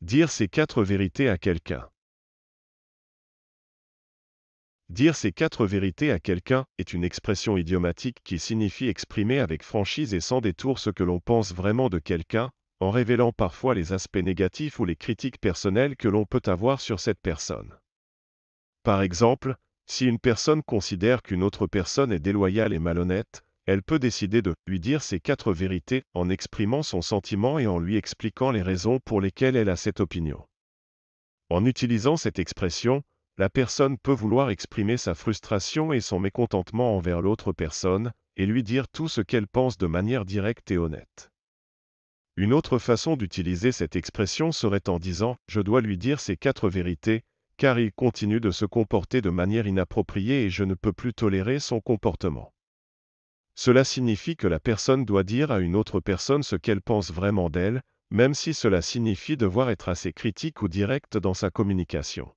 Dire ces quatre vérités à quelqu'un. Dire ces quatre vérités à quelqu'un est une expression idiomatique qui signifie exprimer avec franchise et sans détour ce que l'on pense vraiment de quelqu'un, en révélant parfois les aspects négatifs ou les critiques personnelles que l'on peut avoir sur cette personne. Par exemple, si une personne considère qu'une autre personne est déloyale et malhonnête, elle peut décider de lui dire ses quatre vérités en exprimant son sentiment et en lui expliquant les raisons pour lesquelles elle a cette opinion. En utilisant cette expression, la personne peut vouloir exprimer sa frustration et son mécontentement envers l'autre personne, et lui dire tout ce qu'elle pense de manière directe et honnête. Une autre façon d'utiliser cette expression serait en disant ⁇ Je dois lui dire ces quatre vérités, car il continue de se comporter de manière inappropriée et je ne peux plus tolérer son comportement. Cela signifie que la personne doit dire à une autre personne ce qu'elle pense vraiment d'elle, même si cela signifie devoir être assez critique ou direct dans sa communication.